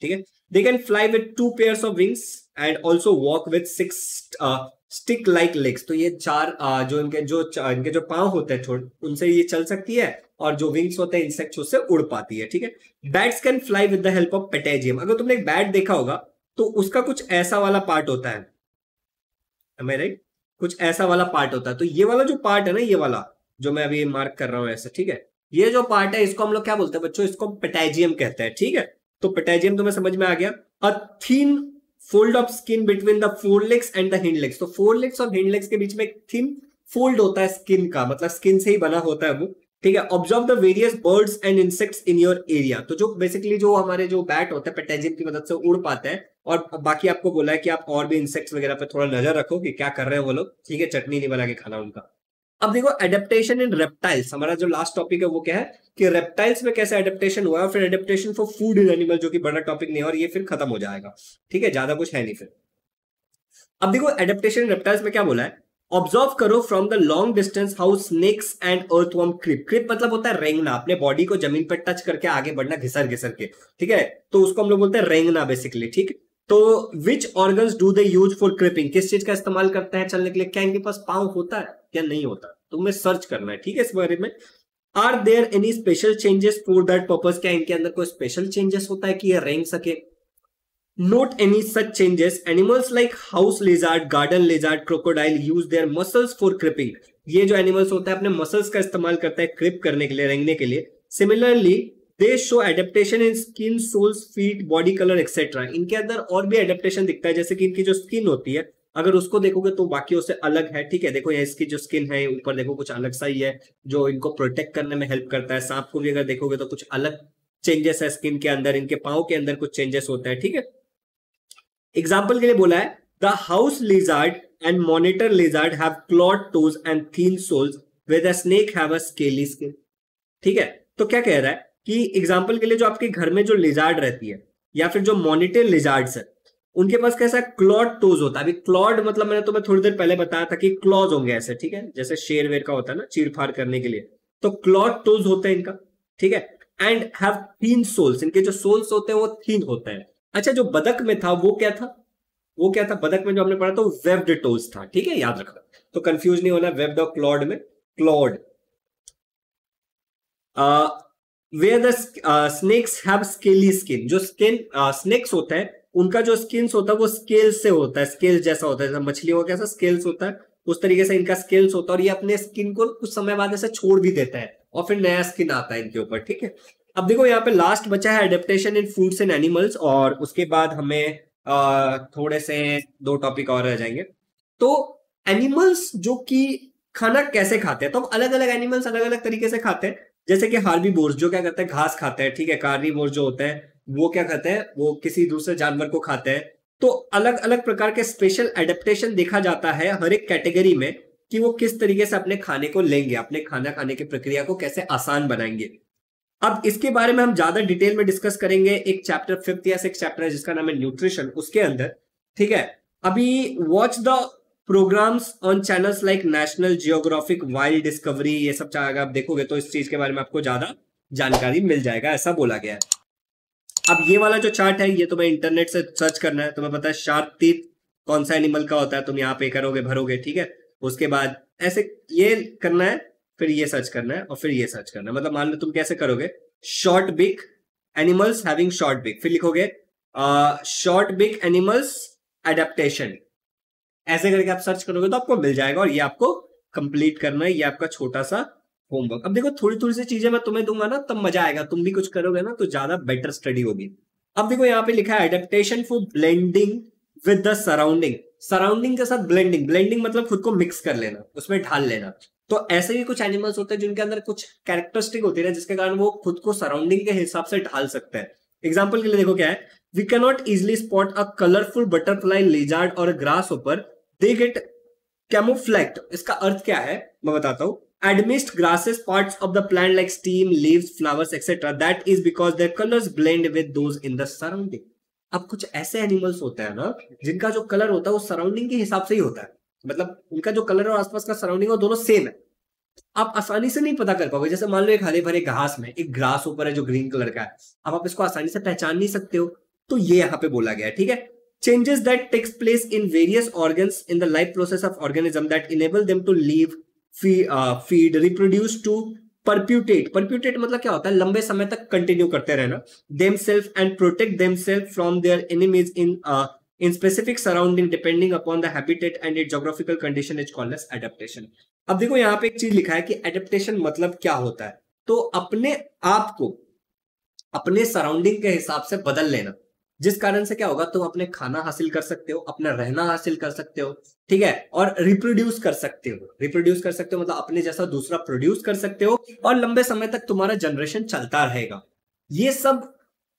ठीक है They can fly with two pairs of wings and also walk with six uh, stick like legs. तो ये चार uh, जो इनके जो इनके जो पांव होते हैं छोड़ उनसे ये चल सकती है और जो विंग्स होते हैं इंसेक्ट्स उससे उड़ पाती है ठीक है bats can fly with the help of patagium अगर तुमने एक बैट देखा होगा तो उसका कुछ ऐसा वाला पार्ट होता है राइट कुछ ऐसा वाला पार्ट होता है तो ये वाला जो पार्ट है ना ये वाला जो मैं अभी मार्क कर रहा हूं ऐसे ठीक है ये जो पार्ट है इसको हम लोग क्या बोलते हैं बच्चों इसको पेटेजियम कहते हैं ठीक है तो पेटेजियम तो मैं समझ में आ गया a thin fold of skin between the forelegs and the hind legs तो फोर लेग्स और हिंड लेग्स के बीच में एक थीन फोल्ड होता है स्किन का मतलब स्किन से ही बना होता है वो ठीक है observe the various birds and insects in your area तो जो बेसिकली जो हमारे जो बैट होता है पेटेजियम की मदद से उड़ पाते हैं और बाकी आपको बोला है कि आप और भी इंसेक्ट्स वगैरह पे थोड़ा नजर रखो कि क्या कर रहे हैं वो लोग ठीक है चटनी नहीं बना के खाना उनका अब देखो एडेप्टेशन इन रेप्टाइल्स हमारा जो लास्ट टॉपिक है वो क्या है कि रेप्टाइल्स में कैसे एडेप्टेशन हुआ और फिर adaptation for food in animal जो कि बड़ा टॉपिक नहीं है और ये फिर खत्म हो जाएगा ठीक है ज्यादा कुछ है नहीं फिर अब देखो एडेप्टेशन रेप्टाइल्स में क्या बोला है ऑब्जर्व करो from the long distance how snakes and earthworm creep creep मतलब होता है रेंगना अपने बॉडी को जमीन पर टच करके आगे बढ़ना घिसर घिसर के ठीक है तो उसको हम लोग बोलते हैं रेंगना बेसिकली ठीक है तो which organ do they use for creeping किस चीज का इस्तेमाल करते हैं चलने के लिए क्या इनके पास पाव होता है क्या नहीं होता तो तुम्हें सर्च करना है ठीक है इस बारे में are there any special changes for that purpose क्या इनके अंदर कोई स्पेशल चेंजेस होता है कि ये रेंग सके not any such changes animals like house lizard garden lizard crocodile use their muscles for creeping ये जो एनिमल्स होता है अपने मसल्स का इस्तेमाल करता है क्रिप करने के लिए रेंगने के लिए similarly they show adaptation in skin soles feet body colour etcetera इनके अंदर और भी एडेप्टेशन दिखता है जैसे कि इनकी जो स्किन होती है अगर उसको देखोगे तो बाकी उससे अलग है ठीक है देखो ये इसकी जो स्किन है ऊपर देखो कुछ अलग सा ही है जो इनको प्रोटेक्ट करने में हेल्प करता है सांप को भी अगर देखोगे तो कुछ अलग चेंजेस है स्किन के अंदर इनके पाओ के अंदर कुछ चेंजेस होता है ठीक है एग्जाम्पल के लिए बोला है the house lizard and monitor lizard have clawed toes and thin soles with a snake have a scaly skin ठीक है तो क्या कह रहा है कि एग्जाम्पल के लिए जो आपके घर में जो लिजार्ड रहती है या फिर जो मोनिटेन लिजार्ड है उनके पास कैसा क्लॉड टोज होता है अभी क्लॉड मतलब मैंने तुम्हें थोड़ी देर पहले बताया था कि क्लॉज होंगे ऐसे ठीक है जैसे शेर वेर का होता है ना चीरफाड़ करने के लिए तो क्लॉड टोज होते हैं इनका ठीक है एंड हैव थीन सोल्स इनके जो सोल्स होते हैं वो थीन होते हैं अच्छा जो बदक में था वो क्या था वो क्या था बदक में जो हमने पढ़ा था वेब्ड टोज था ठीक है याद रखना तो कंफ्यूज नहीं होना वेब्ड और क्लॉड में clawed where the snakes have scaly skin जो स्किन स्नेक्स होता है उनका जो स्किन होता है वो स्केल से होता है स्केल जैसा होता है जैसा मछलियों का कैसा स्केल्स होता है उस तरीके से इनका स्केल्स होता है और ये अपने स्किन को कुछ समय बाद ऐसे छोड़ भी देता है और फिर नया स्किन आता है इनके ऊपर ठीक है अब देखो यहाँ पे लास्ट बचा है adaptation in foods and animals और उसके बाद हमें आ, uh, थोड़े से दो टॉपिक और रह जाएंगे तो एनिमल्स जो कि खाना कैसे खाते हैं तो अलग अलग एनिमल्स अलग अलग तरीके से खाते हैं जैसे कि हार्वी बोर्स जो क्या करता है घास खाता है ठीक है कार्वी बोर्स जो होता है वो क्या खाते हैं वो किसी दूसरे जानवर को खाते हैं तो अलग अलग प्रकार के स्पेशल एडेप्टेशन देखा जाता है हर एक कैटेगरी में कि वो किस तरीके से अपने खाने को लेंगे अपने खाना खाने की प्रक्रिया को कैसे आसान बनाएंगे अब इसके बारे में हम ज्यादा डिटेल में डिस्कस करेंगे एक चैप्टर फिफ्थ या सिक्स चैप्टर है जिसका नाम है न्यूट्रिशन उसके अंदर ठीक है अभी watch the programs on channels like National Geographic Wild Discovery ये सब अगर आप देखोगे तो इस चीज के बारे में आपको ज्यादा जानकारी मिल जाएगा ऐसा बोला गया है अब ये वाला जो चार्ट है ये तुम्हें तो इंटरनेट से सर्च करना है तुम्हें पता है शार्क टीथ कौन सा एनिमल का होता है तुम यहाँ पे करोगे भरोगे ठीक है उसके बाद ऐसे ये करना है फिर ये सर्च करना है और फिर ये सर्च करना है मतलब मान लो तुम कैसे करोगे शॉर्ट बिक एनिमल्स हैविंग शॉर्ट बिक फिर लिखोगे शॉर्ट बिक एनिमल्स एडेप्टेशन ऐसे करके आप सर्च करोगे तो आपको मिल जाएगा और ये आपको कंप्लीट करना है ये आपका छोटा सा होमवर्क अब देखो थोड़ी थोड़ी सी चीजें मैं तुम्हें दूंगा ना तब मजा आएगा तुम भी कुछ करोगे ना तो ज्यादा बेटर स्टडी होगी अब देखो यहाँ पे लिखा है adaptation for blending with the surrounding surrounding के साथ ब्लेंडिंग ब्लेंडिंग मतलब खुद को मिक्स कर लेना उसमें ढाल लेना तो ऐसे भी कुछ एनिमल्स होते हैं जिनके अंदर कुछ कैरेक्टरिस्टिक होती है जिसके कारण वो खुद को सराउंडिंग के हिसाब से ढाल सकते हैं एग्जाम्पल के लिए देखो क्या है we cannot easily spot a colourful butterfly lizard और ग्रास ऊपर दे गेट कैमोफ्लेक्ट इसका अर्थ क्या है मैं बताता हूँ amidst grasses part of the plant like stem leaf flowers etcetera that is because their colour blend with those in the surrounding अब कुछ ऐसे एनिमल्स होते हैं ना जिनका जो कलर होता है वो सराउंडिंग के हिसाब से ही होता है मतलब उनका जो कलर और आसपास का सराउंडिंग है दोनों सेम है आप आसानी से नहीं पता कर पाओगे जैसे मान लो एक हरे भरे घास में एक ग्रास ऊपर है जो ग्रीन कलर का है अब आप इसको आसानी से पहचान नहीं सकते हो तो ये यहाँ पे बोला गया है ठीक है changes that takes place in various organs in the life process of organism that enable them to live feed, uh, feed reproduce to परप्यूटेट परप्यूटेट मतलब क्या होता है लंबे समय तक कंटिन्यू करते रहना themself and protect themself from their enemies in in specific surrounding depending upon the habitat and it geographical condition is called as adaptation अब देखो यहाँ पे एक चीज लिखा है कि एडेप्टेशन मतलब क्या होता है तो अपने आप को अपने सराउंडिंग के हिसाब से बदल लेना जिस कारण से क्या होगा तुम अपने खाना हासिल कर सकते हो अपना रहना हासिल कर सकते हो ठीक है और रिप्रोड्यूस कर सकते हो रिप्रोड्यूस कर सकते हो मतलब अपने जैसा दूसरा प्रोड्यूस कर सकते हो और लंबे समय तक तुम्हारा जनरेशन चलता रहेगा ये सब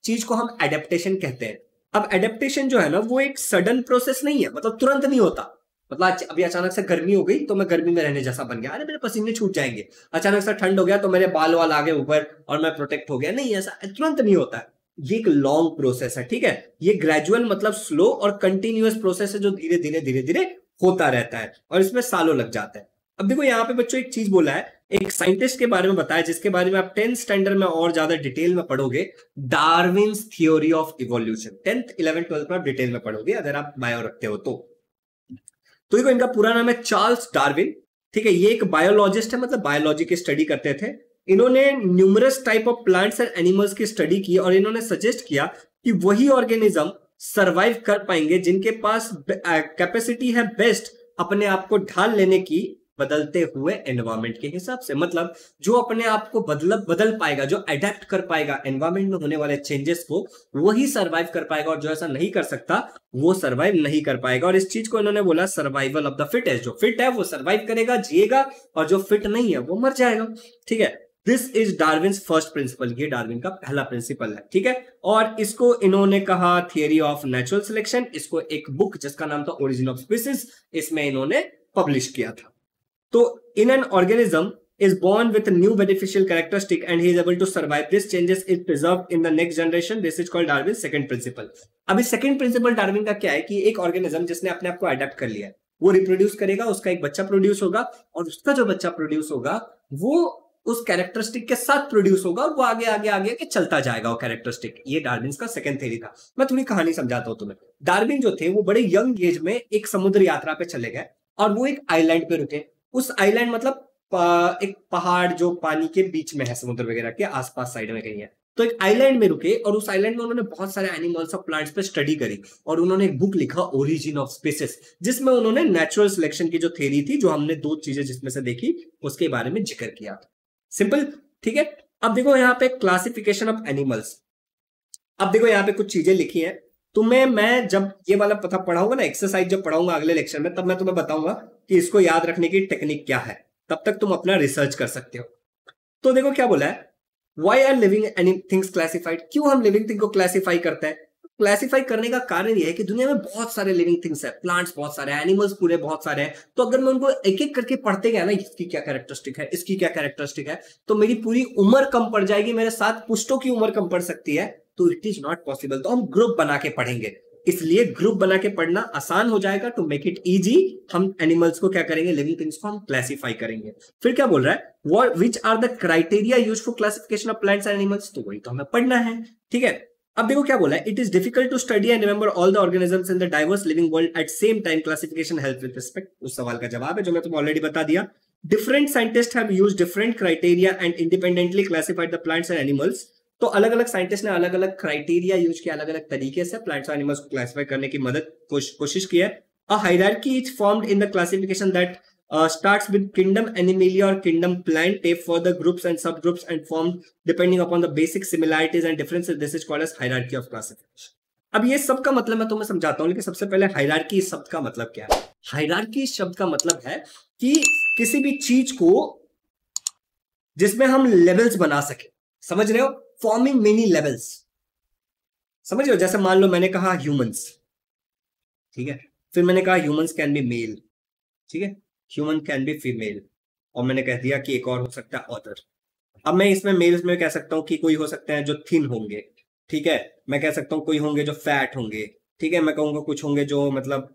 चीज को हम एडेप्टेशन कहते हैं अब एडेप्टेशन जो है ना वो एक सडन प्रोसेस नहीं है मतलब तुरंत नहीं होता मतलब अभी अचानक से गर्मी हो गई तो मैं गर्मी में रहने जैसा बन गया अरे मेरे पसीने छूट जाएंगे अचानक से ठंड हो गया तो मेरे बाल वाल आगे ऊपर और मैं प्रोटेक्ट हो गया नहीं ऐसा तुरंत नहीं होता है ये एक लॉन्ग प्रोसेस है ठीक है ये ग्रेजुअल मतलब स्लो और कंटिन्यूस प्रोसेस है जो धीरे धीरे धीरे धीरे होता रहता है और इसमें सालों लग जाता है अब देखो यहाँ पे बच्चों एक चीज बोला है एक साइंटिस्ट के बारे में बताया जिसके बारे में आप टेंथ स्टैंडर्ड में और ज्यादा डिटेल में पढ़ोगे Darwin theory of evolution tenth eleven twelfth में आप डिटेल में पढ़ोगे अगर आप बायो रखते हो तो तो देखो इनका पूरा नाम है चार्ल्स डार्विन ठीक है ये एक बायोलॉजिस्ट है मतलब बायोलॉजी की स्टडी करते थे इन्होंने numerous type of plants and animals की स्टडी की और इन्होंने सजेस्ट किया कि वही ऑर्गेनिज्म सरवाइव कर पाएंगे जिनके पास कैपेसिटी है बेस्ट अपने आप को ढाल लेने की बदलते हुए एनवायरमेंट के हिसाब से मतलब जो अपने आप को बदल बदल पाएगा जो अडेप्ट कर पाएगा एनवायरमेंट में होने वाले चेंजेस को वही सरवाइव कर पाएगा और जो ऐसा नहीं कर सकता वो सरवाइव नहीं कर पाएगा और इस चीज को इन्होंने बोला सर्वाइवल ऑफ द फिटेस्ट जो फिट है वो सरवाइव करेगा जिएगा और जो फिट नहीं है वो मर जाएगा ठीक है this is Darwin first principle ये डार्विन का पहला प्रिंसिपल है ठीक है और इसको इन्होंने कहा थियरी ऑफ नेचुरल सिलेक्शन इसको एक बुक जिसका नाम था ओरिजिन ऑफ स्पीसीज इसमें इन्होंने पब्लिश किया था तो in an organism is born with a new beneficial characteristic and he is able to survive these changes is preserved in the next generation this is called darwin's second principle अभी second principle Darwin का क्या है कि एक organism जिसने अपने आप को अडेप्ट कर लिया है वो रिप्रोड्यूस करेगा उसका एक बच्चा प्रोड्यूस होगा और उसका जो बच्चा प्रोड्यूस होगा वो उस कैरेक्टरिस्टिक के साथ प्रोड्यूस होगा और वो आगे आगे आगे आगे चलता जाएगा वो कैरेक्टरिस्टिक ये डार्विन का सेकेंड थेरी था मैं थोड़ी कहानी समझाता हूँ तुम्हें डार्विन जो थे वो बड़े यंग एज में एक समुद्र यात्रा पे चले गए और वो एक आइलैंड पे रुके उस आइलैंड मतलब एक पहाड़ जो पानी के बीच में है समुद्र वगैरह के आसपास साइड में कहीं है तो एक आइलैंड में रुके और उस आइलैंड में उन्होंने बहुत सारे एनिमल्स और प्लांट्स पे स्टडी करी और उन्होंने एक बुक लिखा ओरिजिन ऑफ स्पेसिस जिसमें उन्होंने नेचुरल सिलेक्शन की जो थेरी थी जो हमने दो चीजें जिसमें से देखी उसके बारे में जिक्र किया सिंपल ठीक है अब देखो यहाँ पे क्लासिफिकेशन ऑफ एनिमल्स अब देखो यहाँ पे कुछ चीजें लिखी हैं तुम्हें मैं जब ये वाला पता पढ़ाऊंगा ना एक्सरसाइज जब पढ़ाऊंगा अगले लेक्चर में तब मैं तुम्हें बताऊंगा कि इसको याद रखने की टेक्निक क्या है तब तक तुम अपना रिसर्च कर सकते हो तो देखो क्या बोला है why are living any things classified क्यों हम लिविंग थिंग को क्लासिफाई करते हैं क्लासिफाई करने का कारण यह है कि दुनिया में बहुत सारे लिविंग थिंग्स है प्लांट्स बहुत सारे हैं एनिमल्स पूरे बहुत सारे हैं तो अगर मैं उनको एक एक करके पढ़ते गया ना इसकी क्या कैरेक्टरिस्टिक है इसकी क्या कैरेक्टरिस्टिक है तो मेरी पूरी उम्र कम पड़ जाएगी मेरे साथ पुष्टों की उम्र कम पड़ सकती है तो इट इज नॉट पॉसिबल तो हम ग्रुप बना के पढ़ेंगे इसलिए ग्रुप बना के पढ़ना आसान हो जाएगा टू मेक इट इजी हम एनिमल्स को क्या करेंगे लिविंग थिंग्स को हम क्लासिफाई करेंगे फिर क्या बोल रहा है what which are the criteria use for classification of plants and animals तो वही तो हमें पढ़ना है ठीक है अब देखो क्या बोला it is difficult to study and remember all the organisms in the diverse living world at same time classification help with respect उस सवाल का जवाब है जो मैं तुम ऑलरेडी बता दिया different scientist have use different criteria and independently classified the plants and animals तो अलग अलग साइंटिस्ट ने अलग अलग क्राइटेरिया यूज किया अलग अलग तरीके से प्लांट्स और एनिमल्स को क्लासिफाई करने की मदद कोशिश की है a hierarchy is formed in the classification that uh, starts with kingdom animalia or kingdom plantae for the groups and subgroups and formed depending upon the basic similarities and differences this is called as hierarchy of classification अब ये सब का मतलब मैं तुम्हें समझाता हूँ लेकिन सबसे पहले हायरार्की इस शब्द का मतलब क्या है हायरार्की इस शब्द का मतलब है कि किसी भी चीज को जिसमें हम लेवल्स बना सके समझ रहे हो फॉर्मिंग मेनी लेवल्स समझ रहे हो जैसे मान लो मैंने कहा ह्यूमंस ठीक है फिर मैंने कहा ह्यूमंस कैन बी मेल ठीक है ह्यूमन कैन बी फीमेल और मैंने कह दिया कि एक और हो सकता है ऑदर अब मैं इसमें मेल्स में कह सकता हूँ कि कोई हो सकते हैं जो थिन होंगे ठीक है मैं कह सकता हूँ कोई होंगे जो फैट होंगे ठीक है मैं कहूँगा कुछ होंगे जो मतलब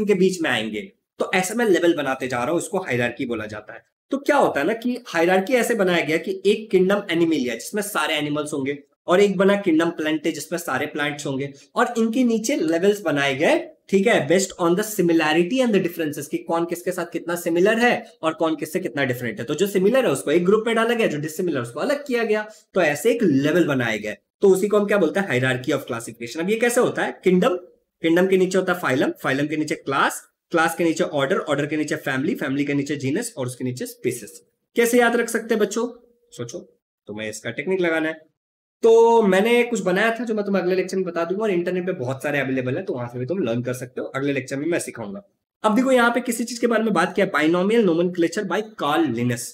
इनके बीच में आएंगे तो ऐसे मैं लेवल बनाते जा रहा हूँ इसको हायरार्की बोला जाता है तो क्या होता है ना कि हायरार्की ऐसे बनाया गया कि एक किंगडम एनिमिलिया जिसमें सारे एनिमल्स होंगे और एक बना किंगडम प्लांट है जिसमें सारे प्लांट्स होंगे और इनके नीचे लेवल्स बनाए गए ठीक है based on the similarity and the differences कि कौन किसके साथ कितना सिमिलर है और कौन किससे कितना डिफरेंट है तो जो सिमिलर है उसको एक ग्रुप में डाला गया जो डिसिमिलर उसको अलग किया गया तो ऐसे एक लेवल बनाए गए तो उसी को हम क्या बोलते हैं हाइरार्की ऑफ क्लासिफिकेशन अब ये कैसे होता है किंगडम किंगडम के नीचे होता है फाइलम फाइलम के नीचे क्लास क्लास के नीचे ऑर्डर ऑर्डर के नीचे फैमिली फैमिली के नीचे जीनस और उसके नीचे स्पीसीस कैसे याद रख सकते हैं बच्चों सोचो तो मैं इसका टेक्निक लगाना है तो मैंने कुछ बनाया था जो मैं तुम्हें अगले लेक्चर में बता दूंगा और इंटरनेट पे बहुत सारे अवेलेबल है तो वहां से भी तुम लर्न कर सकते हो अगले लेक्चर में मैं सिखाऊंगा अब देखो यहाँ पे किसी चीज के बारे में बात किया binomial nomenclature by Carl Linnaeus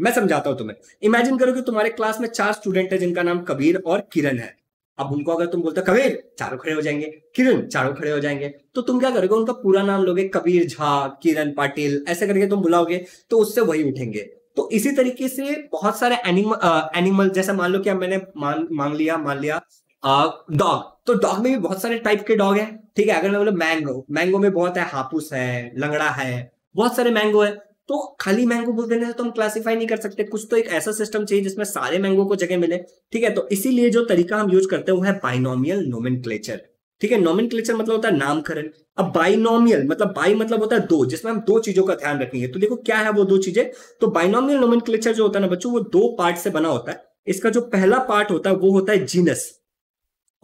मैं समझाता हूँ तुम्हें इमेजिन करो कि तुम्हारे क्लास में चार स्टूडेंट है जिनका नाम कबीर और किरण है अब उनको अगर तुम बोलते हो कबीर चारों खड़े हो जाएंगे किरण चारों खड़े हो जाएंगे तो तुम क्या करोगे उनका पूरा नाम लोगे कबीर झा किरण पाटिल ऐसे करके तुम बुलाओगे तो उससे वही उठेंगे तो इसी तरीके से बहुत सारे एनिमल एनिमल जैसा मान लो कि मैंने मान मांग लिया मान लिया डॉग तो डॉग में भी बहुत सारे टाइप के डॉग है ठीक है अगर मैं बोलो मैंगो मैंगो में बहुत है हापुस है लंगड़ा है बहुत सारे मैंगो है तो खाली मैंगो बोल देने से तो हम क्लासिफाई नहीं कर सकते कुछ तो एक ऐसा सिस्टम चाहिए जिसमें सारे मैंगो को जगह मिले ठीक है तो इसीलिए जो तरीका हम यूज करते हैं वो है बाइनोमियल नोमेनक्लेचर ठीक है नॉमिन मतलब होता है नामकरण अब बाइनोमियल मतलब बाई मतलब होता है दो जिसमें हम दो चीजों का ध्यान रखेंगे तो देखो क्या है वो दो चीजें तो बाइनोमियल नोमिन जो होता है ना बच्चों वो दो पार्ट से बना होता है इसका जो पहला पार्ट होता है वो होता है जीनस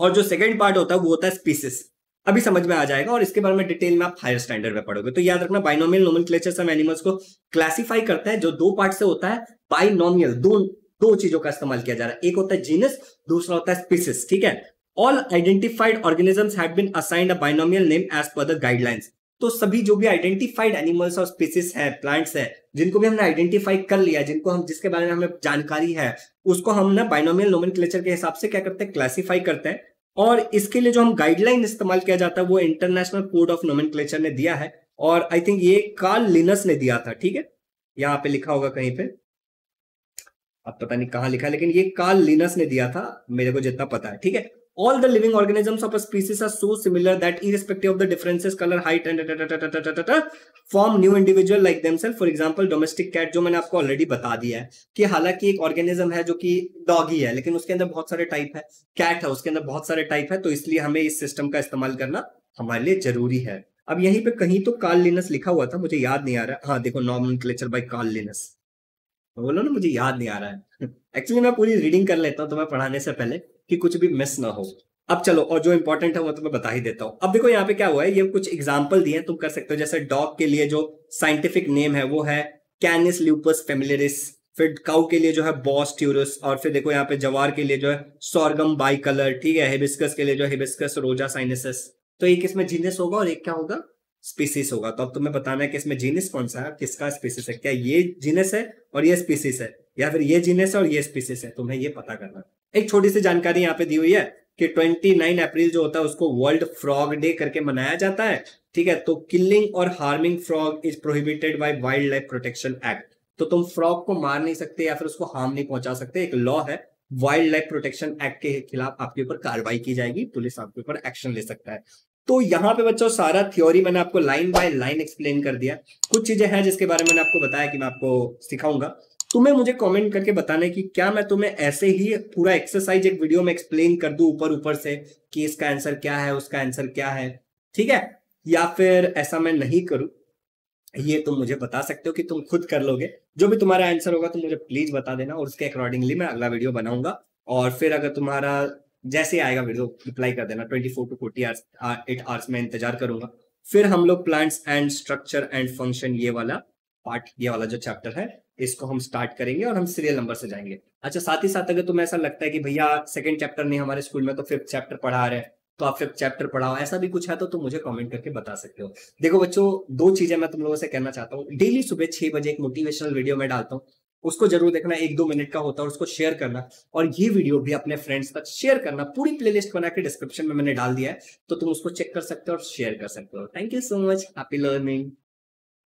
और जो सेकेंड पार्ट होता है वो होता है स्पीसिस अभी समझ में आ जाएगा और इसके बारे में डिटेल में आप हायर स्टैंडर्ड में पढ़ोगे तो याद रखना बाइनोमियल नॉमिनक्लेचर से हम एनिमल्स को क्लासिफाई करते हैं जो दो पार्ट से होता है बाइनोमियल दो दो चीजों का इस्तेमाल किया जा रहा है एक होता है जीनस दूसरा होता है स्पीसिस ठीक है all identified organisms have been assigned a binomial name as per the guidelines तो सभी जो भी आइडेंटिफाइड एनिमल्स और स्पीसीज है प्लांट्स है जिनको भी हमने आइडेंटिफाई कर लिया जिनको हम जिसके बारे में हमें जानकारी है उसको हम ना बाइनोमियल नोमन के हिसाब से क्या करते हैं क्लासीफाई करते हैं और इसके लिए जो हम गाइडलाइन इस्तेमाल किया जाता है वो इंटरनेशनल कोड ऑफ नोमन ने दिया है और आई थिंक ये कार्ल लिनस ने दिया था ठीक है यहाँ पे लिखा होगा कहीं पे अब पता नहीं कहाँ लिखा लेकिन ये कार्ल लिनस ने दिया था मेरे को जितना पता है ठीक है all the living organisms of a species are so similar that irrespective of the differences color height and da, da, da, form new individual like themselves for example domestic cat जो मैंने आपको already बता दिया है कि हालांकि एक organism है जो कि dog ही है लेकिन उसके अंदर बहुत सारे type है cat है उसके अंदर बहुत सारे type है तो इसलिए हमें इस system का इस्तेमाल करना हमारे लिए जरूरी है अब यहीं पे कहीं तो carl लिनस लिखा हुआ था मुझे याद नहीं आ रहा हाँ देखो nomenclature by Carl Linnaeus बोलो ना मुझे याद नहीं आ रहा है एक्चुअली मैं पूरी रीडिंग कर लेता हूँ तुम्हें पढ़ाने से पहले कि कुछ भी मिस ना हो अब चलो और जो इंपॉर्टेंट है वो तो मैं बता ही देता हूं अब देखो यहाँ पे क्या हुआ है ये कुछ एग्जाम्पल दिए तुम कर सकते हो जैसे डॉग के लिए जो साइंटिफिक नेम है वो है कैनिस ल्यूपस फेमिलरिस फिर काउ के लिए जो है बॉस ट्यूरस और फिर देखो यहाँ पे जवार के लिए जो है सोर्गम बाई कलर ठीक है हिबिस्कस के लिए जो हिबिस्कस रोजा साइनिसस तो एक इसमें जीनस होगा और एक क्या होगा स्पीसीस होगा तो अब तुम्हें बताना है कि इसमें जीनस कौन सा है किसका स्पीसीस है क्या ये जीनस है और ये स्पीसीस है या फिर ये जीनस है और ये स्पीसीस है तुम्हें ये पता करना है एक छोटी सी जानकारी यहाँ पे दी हुई है कि 29 अप्रैल जो होता है उसको वर्ल्ड फ्रॉग डे करके मनाया जाता है ठीक है तो किलिंग और harming frog is prohibited by Wild Life Protection Act तो तुम फ्रॉग को मार नहीं सकते या फिर उसको हार्म नहीं पहुंचा सकते एक लॉ है वाइल्ड लाइफ प्रोटेक्शन एक्ट के खिलाफ आपके ऊपर कार्रवाई की जाएगी पुलिस आपके ऊपर एक्शन ले सकता है तो यहाँ पे बच्चों सारा थ्योरी मैंने आपको लाइन बाय लाइन एक्सप्लेन कर दिया कुछ चीजें हैं जिसके बारे में मैंने आपको बताया कि मैं आपको सिखाऊंगा तुम्हें मुझे कमेंट करके बताना कि क्या मैं तुम्हें ऐसे ही पूरा एक्सरसाइज एक वीडियो में एक्सप्लेन कर दू ऊपर ऊपर से कि इसका आंसर क्या है उसका आंसर क्या है ठीक है या फिर ऐसा मैं नहीं करूं ये तुम मुझे बता सकते हो कि तुम खुद कर लोगे जो भी तुम्हारा आंसर होगा तुम मुझे प्लीज बता देना और उसके अकॉर्डिंगली मैं अगला वीडियो बनाऊंगा और फिर अगर तुम्हारा जैसे आएगा वीडियो रिप्लाई कर देना twenty four to forty hours eight hours में इंतजार करूंगा फिर हम लोग plants and structure and function ये वाला पार्ट ये वाला जो चैप्टर है इसको हम स्टार्ट करेंगे और हम सीरियल नंबर से जाएंगे अच्छा साथ ही साथ अगर तुम्हें ऐसा लगता है कि भैया सेकंड चैप्टर नहीं हमारे स्कूल में तो फिफ्थ चैप्टर पढ़ा रहे तो आप फिफ्थ चैप्टर पढ़ाओ ऐसा भी कुछ है तो तुम मुझे कमेंट करके बता सकते हो देखो बच्चों दो चीजें मैं तुम लोगों से कहना चाहता हूँ डेली सुबह छह बजे एक मोटिवेशनल वीडियो में डालता हूँ उसको जरूर देखना एक दो मिनट का होता है और उसको शेयर करना और ये वीडियो भी अपने फ्रेंड्स तक शेयर करना पूरी प्लेलिस्ट बना के डिस्क्रिप्शन में मैंने डाल दिया है तो तुम उसको चेक कर सकते हो और शेयर कर सकते हो thank you so much happy learning